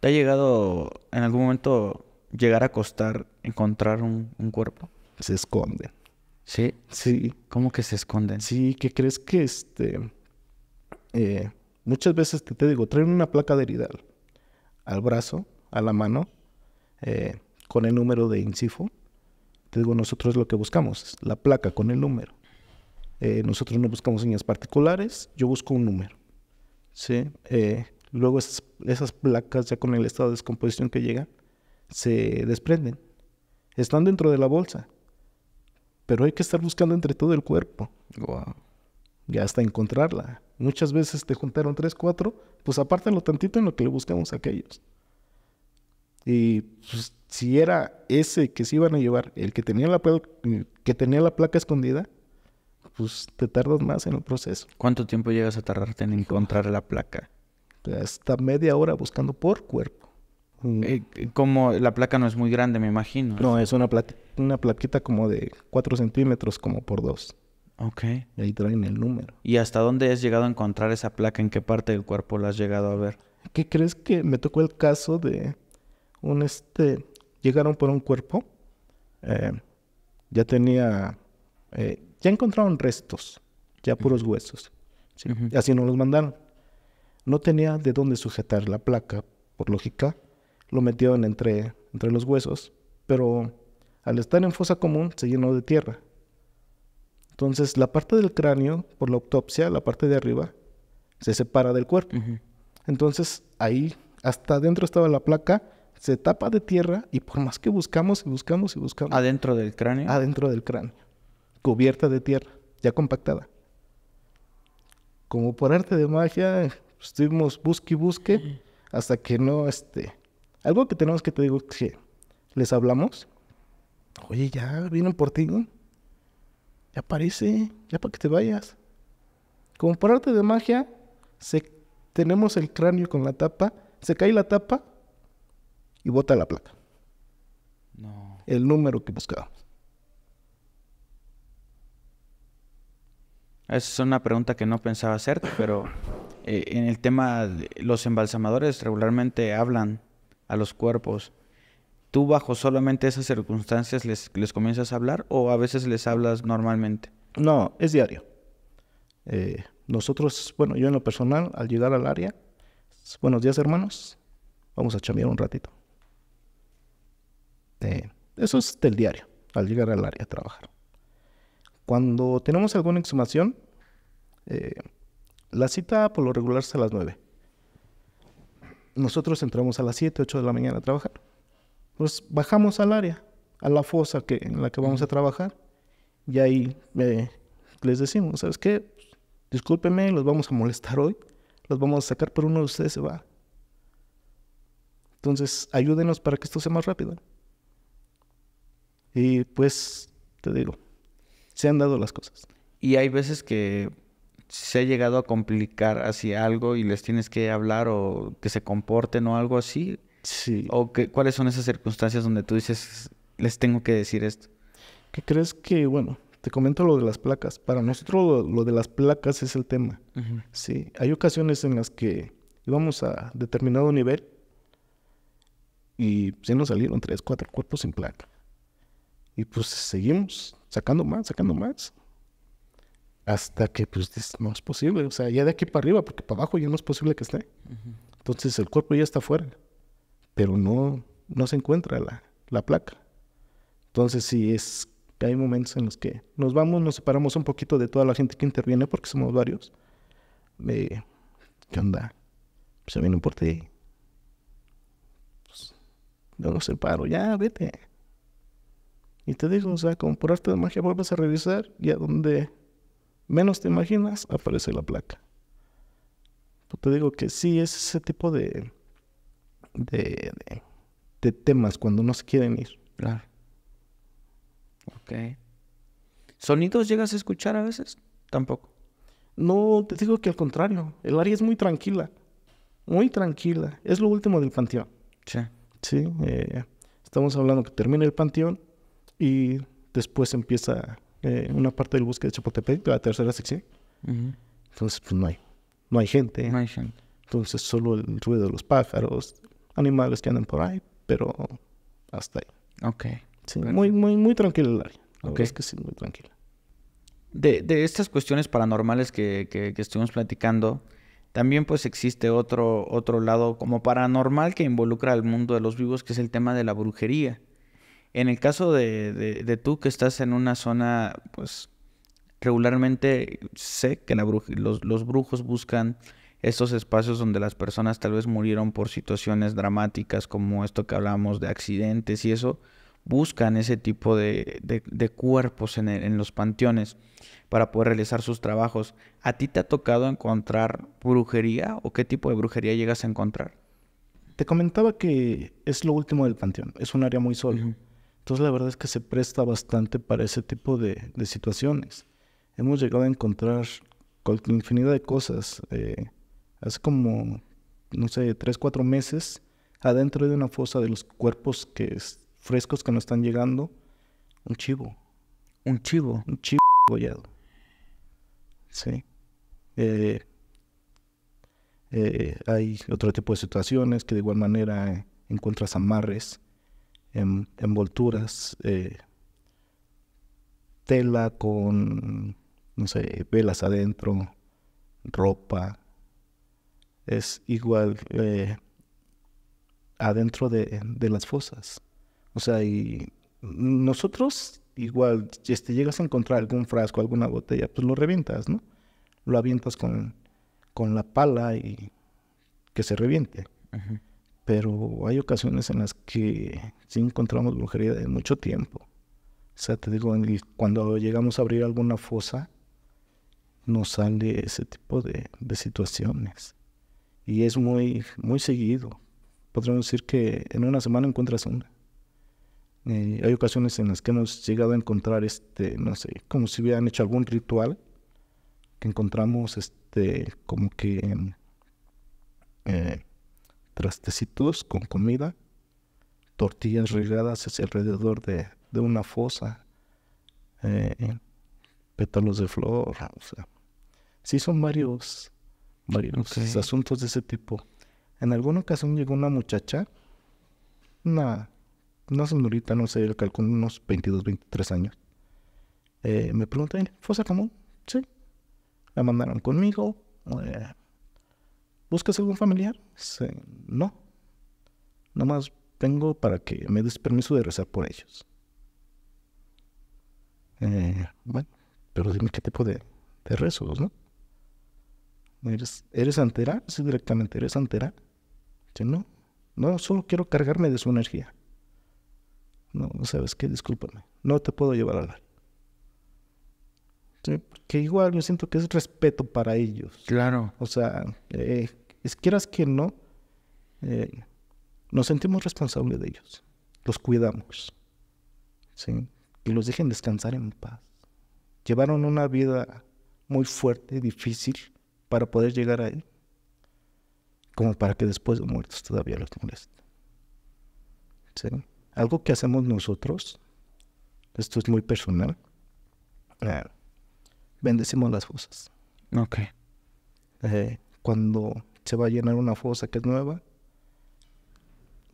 ¿Te ha llegado en algún momento llegar a costar encontrar un, cuerpo? Se esconden. ¿Sí? Sí. ¿Cómo que se esconden? Sí, que crees que este... Eh, muchas veces te, te digo, traen una placa de heridal al brazo, a la mano, eh, con el número de INSIFO. Te digo, nosotros lo que buscamos es la placa con el número. Eh, nosotros no buscamos señas particulares, yo busco un número. ¿sí? Eh, luego esas, placas ya con el estado de descomposición que llegan se desprenden. Están dentro de la bolsa, pero hay que estar buscando entre todo el cuerpo. Wow. Y hasta encontrarla. Muchas veces te juntaron tres, cuatro, pues apártalo tantito en lo que le buscamos a aquellos. Y pues, si era ese que se iban a llevar, el que tenía la, que tenía la placa escondida, pues te tardas más en el proceso. ¿Cuánto tiempo llegas a tardarte en encontrar la placa? Hasta media hora buscando por cuerpo. Mm. Eh, eh, como la placa no es muy grande, me imagino. No, es una, una plaquita como de 4 centímetros, como por 2. Ok. Y ahí traen el número. ¿Y hasta dónde has llegado a encontrar esa placa? ¿En qué parte del cuerpo la has llegado a ver? ¿Qué crees que me tocó el caso de un este, llegaron por un cuerpo, eh, ya tenía, eh, ya encontraron restos, ya puros huesos, así no los mandaron. No tenía de dónde sujetar la placa, por lógica, lo metieron entre, entre los huesos, pero al estar en fosa común se llenó de tierra. Entonces la parte del cráneo, por la autopsia, la parte de arriba, se separa del cuerpo. Entonces ahí, hasta adentro estaba la placa, se tapa de tierra y por más que buscamos y buscamos y buscamos. Adentro del cráneo. Adentro del cráneo. Cubierta de tierra, ya compactada. Como por arte de magia, pues, estuvimos busque y busque hasta que no, este... Algo que tenemos que te digo que les hablamos. Oye, ya vienen por ti. Ya aparece, ya para que te vayas. Como por arte de magia, se, tenemos el cráneo con la tapa, se cae la tapa y bota la placa. El número que buscábamos. Es una pregunta que no pensaba hacerte, pero eh, en el tema, de los embalsamadores regularmente hablan a los cuerpos. ¿Tú bajo solamente esas circunstancias les, comienzas a hablar o a veces les hablas normalmente? No, es diario. Eh, nosotros, bueno, yo en lo personal, al llegar al área, buenos días hermanos, vamos a chambear un ratito. Este, eso es del diario, al llegar al área a trabajar. Cuando tenemos alguna exhumación, eh, la cita por lo regular es a las 9. Nosotros entramos a las 7, 8 de la mañana a trabajar. Pues bajamos al área, a la fosa que, en la que vamos a trabajar, y ahí eh, les decimos, ¿sabes qué? Discúlpeme, los vamos a molestar hoy, los vamos a sacar, pero uno de ustedes se va. Entonces, ayúdenos para que esto sea más rápido. Y pues, te digo, se han dado las cosas. Y hay veces que se ha llegado a complicar hacia algo y les tienes que hablar o que se comporten o algo así. Sí. ¿O que, cuáles son esas circunstancias donde tú dices, les tengo que decir esto? ¿Qué crees que, bueno, te comento lo de las placas. Para nosotros lo, de las placas es el tema. Sí, hay ocasiones en las que íbamos a determinado nivel y se nos salieron tres, cuatro cuerpos sin placa. Y pues seguimos sacando más, sacando más. Hasta que pues no es posible. O sea, ya de aquí para arriba, porque para abajo ya no es posible que esté. Entonces el cuerpo ya está fuera. Pero no, no se encuentra la, la placa. Entonces si es que hay momentos en los que nos vamos, nos separamos un poquito de toda la gente que interviene, porque somos varios. ¿qué onda? Se pues, viene por ti. Pues, yo no separo, ya, vete. Y te digo, o sea, como por arte de magia vuelves a revisar y a donde menos te imaginas aparece la placa. Pues te digo que sí, es ese tipo de, de, temas cuando no se quieren ir. Claro. Ok. ¿Sonidos llegas a escuchar a veces? Tampoco. No, te digo que al contrario. El área es muy tranquila. Muy tranquila. Es lo último del panteón. Sí. Sí. Eh, estamos hablando que termina el panteón y después empieza eh, una parte del bosque de Chapultepec, la tercera sección. Entonces, pues no hay, no hay gente. No hay gente. Entonces, solo el ruido de los pájaros, animales que andan por ahí, pero hasta ahí. Ok. Sí, muy, muy, muy tranquilo el área. es que sí, muy tranquila. De, de, estas cuestiones paranormales que, que, estuvimos platicando, también pues existe otro, otro lado como paranormal que involucra al mundo de los vivos, que es el tema de la brujería. En el caso de, tú que estás en una zona, pues regularmente sé que los, brujos buscan estos espacios donde las personas tal vez murieron por situaciones dramáticas como esto que hablamos de accidentes y eso, buscan ese tipo de, cuerpos en, en, los panteones para poder realizar sus trabajos. ¿A ti te ha tocado encontrar brujería o qué tipo de brujería llegas a encontrar? Te comentaba que es lo último del panteón, es un área muy sola. Entonces la verdad es que se presta bastante para ese tipo de, situaciones. Hemos llegado a encontrar infinidad de cosas. Eh, hace como, no sé, tres, cuatro meses, adentro de una fosa de los cuerpos que frescos que nos están llegando, un chivo. Un chivo. Un chivo degollado. Sí. Eh, eh, hay otro tipo de situaciones que de igual manera encuentras amarres Em, envolturas, eh, tela con, no sé, velas adentro, ropa. Es igual eh, adentro de, las fosas. O sea, y nosotros igual, si te llegas a encontrar algún frasco, alguna botella, pues lo revientas, ¿no? Lo avientas con, con la pala y que se reviente pero hay ocasiones en las que sí encontramos brujería de mucho tiempo. O sea, te digo, cuando llegamos a abrir alguna fosa, nos sale ese tipo de, situaciones. Y es muy, muy seguido. Podríamos decir que en una semana encuentras una. Eh, hay ocasiones en las que hemos llegado a encontrar, este, no sé, como si hubieran hecho algún ritual, que encontramos este, como que eh, trastecitos con comida, tortillas regadas alrededor de, una fosa, eh, pétalos de flor, o sea, sí son varios, varios asuntos de ese tipo. En alguna ocasión llegó una muchacha, una, una señorita, no sé, calculo unos 22, 23 años, eh, me preguntó, ¿fosa común? Sí. La mandaron conmigo, eh, ¿Buscas algún familiar? Sí. No. Nomás vengo para que me des permiso de rezar por ellos. Eh, bueno, pero dime qué tipo de, rezos, ¿no? ¿Eres, ¿Eres antera? Sí, directamente, ¿eres antera? Sí, no. No, solo quiero cargarme de su energía. No, ¿sabes qué? Discúlpame. No te puedo llevar a hablar. que igual yo siento que es respeto para ellos. Claro. O sea, eh, es quieras que no, eh, nos sentimos responsables de ellos, los cuidamos, ¿sí? y los dejen descansar en paz. Llevaron una vida muy fuerte, difícil, para poder llegar a él, como para que después de muertos todavía los molesten. Algo que hacemos nosotros, esto es muy personal, eh, bendecimos las cosas. Ok. Eh, cuando se va a llenar una fosa que es nueva.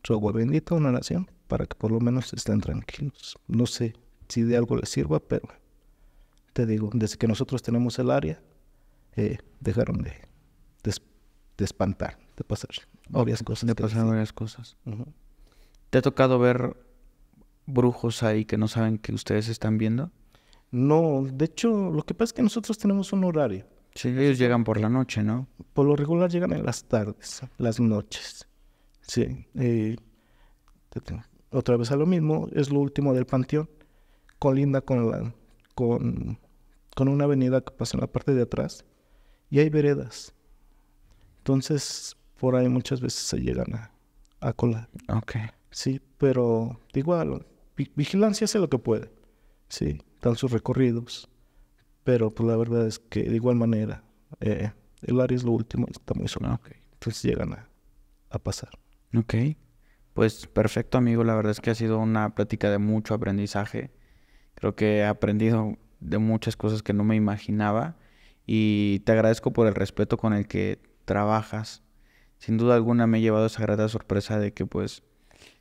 Su agua bendita, una nación para que por lo menos estén tranquilos. No sé si de algo les sirva, pero te digo, desde que nosotros tenemos el área, eh, dejaron de, de, espantar, de pasar obvias cosas. De pasar cosas. ¿Te ha tocado ver brujos ahí que no saben que ustedes están viendo? No, de hecho, lo que pasa es que nosotros tenemos un horario. Sí, ellos llegan por la noche, ¿no? Por lo regular llegan en las tardes, las noches. Sí. otra vez a lo mismo, es lo último del panteón. Colinda con, la, con, con una avenida que pasa en la parte de atrás y hay veredas. Entonces, por ahí muchas veces se llegan a, colar. Ok. Sí, pero igual, vigilancia hace lo que puede. Sí, dan sus recorridos. Pero pues la verdad es que de igual manera, eh, el área es lo último está muy sonado Entonces llegan a, pasar. Ok. Pues perfecto, amigo. La verdad es que ha sido una plática de mucho aprendizaje. Creo que he aprendido de muchas cosas que no me imaginaba y te agradezco por el respeto con el que trabajas. Sin duda alguna me he llevado esa grata sorpresa de que pues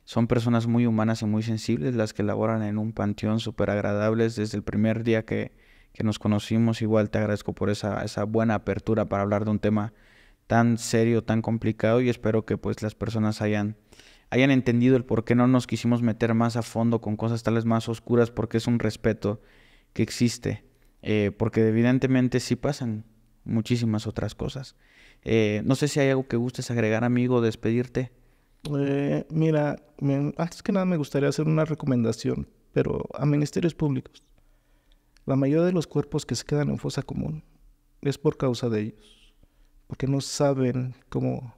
son personas muy humanas y muy sensibles las que laboran en un panteón súper agradables desde el primer día que que nos conocimos. Igual te agradezco por esa, esa buena apertura para hablar de un tema tan serio, tan complicado y espero que pues las personas hayan, hayan entendido el por qué no nos quisimos meter más a fondo con cosas tales más oscuras porque es un respeto que existe, eh, porque evidentemente sí pasan muchísimas otras cosas. Eh, no sé si hay algo que gustes agregar, amigo, despedirte. Eh, mira, antes que nada me gustaría hacer una recomendación, pero a ministerios públicos. La mayoría de los cuerpos que se quedan en fosa común es por causa de ellos, porque no saben cómo,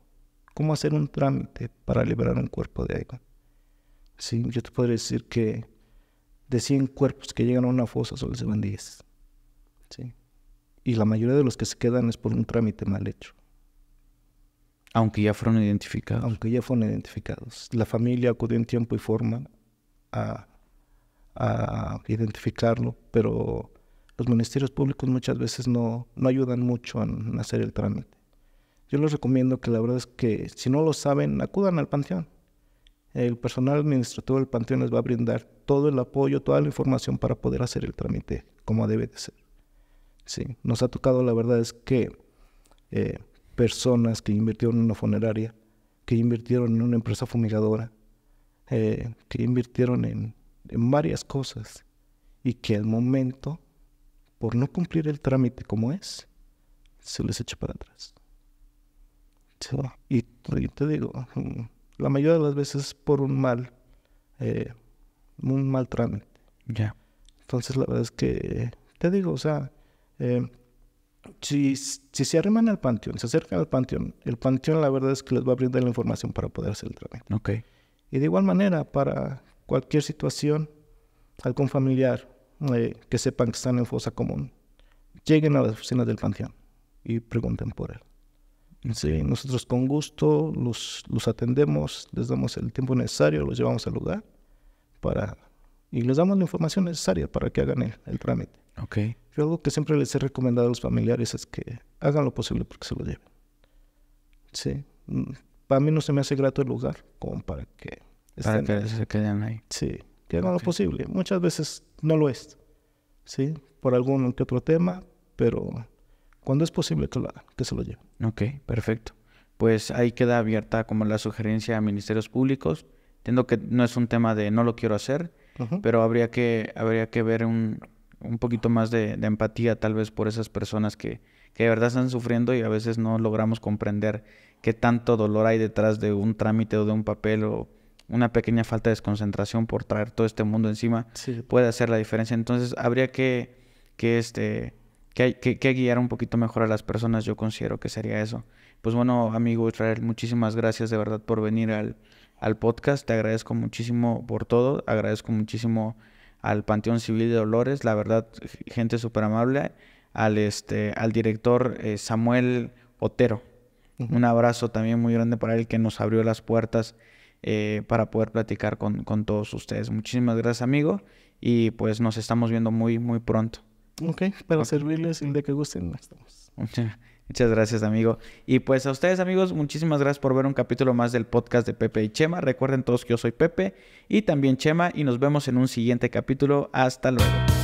cómo hacer un trámite para liberar un cuerpo de agua. Sí, yo te podría decir que de 100 cuerpos que llegan a una fosa solo se van 10. Y la mayoría de los que se quedan es por un trámite mal hecho. Aunque ya fueron identificados. Aunque ya fueron identificados. La familia acudió en tiempo y forma a a identificarlo, pero los ministerios públicos muchas veces no, ayudan mucho en hacer el trámite. Yo les recomiendo que la verdad es que si no lo saben, acudan al panteón. El personal administrativo del panteón les va a brindar todo el apoyo, toda la información para poder hacer el trámite como debe de ser. Sí, nos ha tocado la verdad es que eh, personas que invirtieron en una funeraria, que invirtieron en una empresa fumigadora, eh, que invirtieron en en varias cosas y que al momento, por no cumplir el trámite como es, se les echa para atrás. Y te digo, la mayoría de las veces por un mal, eh, un mal trámite. Ya. Entonces la verdad es que, te digo, o sea, eh, si, si, se arriman al panteón, se acercan al panteón, el panteón la verdad es que les va a brindar la información para poder hacer el trámite. Ok. Y de igual manera, para cualquier situación, algún familiar eh, que sepan que están en fosa común, lleguen a las oficinas del Panteón y pregunten por él. Sí, nosotros con gusto los, los atendemos, les damos el tiempo necesario, los llevamos al lugar para, y les damos la información necesaria para que hagan el, el trámite. Okay. Yo algo que siempre les he recomendado a los familiares es que hagan lo posible porque se lo lleven. Sí, mm, para mí no se me hace grato el lugar como para que para que se queden ahí. Sí, que no es posible. Muchas veces no lo es, ¿sí? Por algún que otro tema, pero cuando es posible que, se lo lleven. Ok, perfecto. Pues ahí queda abierta como la sugerencia a ministerios públicos. Entiendo que no es un tema de no lo quiero hacer, pero habría que, habría que ver un, poquito más de, empatía tal vez por esas personas que, que de verdad están sufriendo y a veces no logramos comprender qué tanto dolor hay detrás de un trámite o de un papel o una pequeña falta de desconcentración por traer todo este mundo encima puede hacer la diferencia. Entonces habría que, que, este, que, que guiar un poquito mejor a las personas, yo considero que sería eso. Pues bueno, amigo Israel, muchísimas gracias de verdad por venir al, al podcast. Te agradezco muchísimo por todo. Agradezco muchísimo al Panteón Civil de Dolores. La verdad, gente súper amable. Al, este, al director eh, Samuel Otero. Un abrazo también muy grande para él que nos abrió las puertas eh, para poder platicar con, todos ustedes. Muchísimas gracias, amigo, y pues nos estamos viendo muy, muy pronto. Ok, para servirles el de que gusten, Muchas gracias, amigo. Y pues a ustedes, amigos, muchísimas gracias por ver un capítulo más del podcast de Pepe y Chema. Recuerden todos que yo soy Pepe y también Chema y nos vemos en un siguiente capítulo. Hasta luego.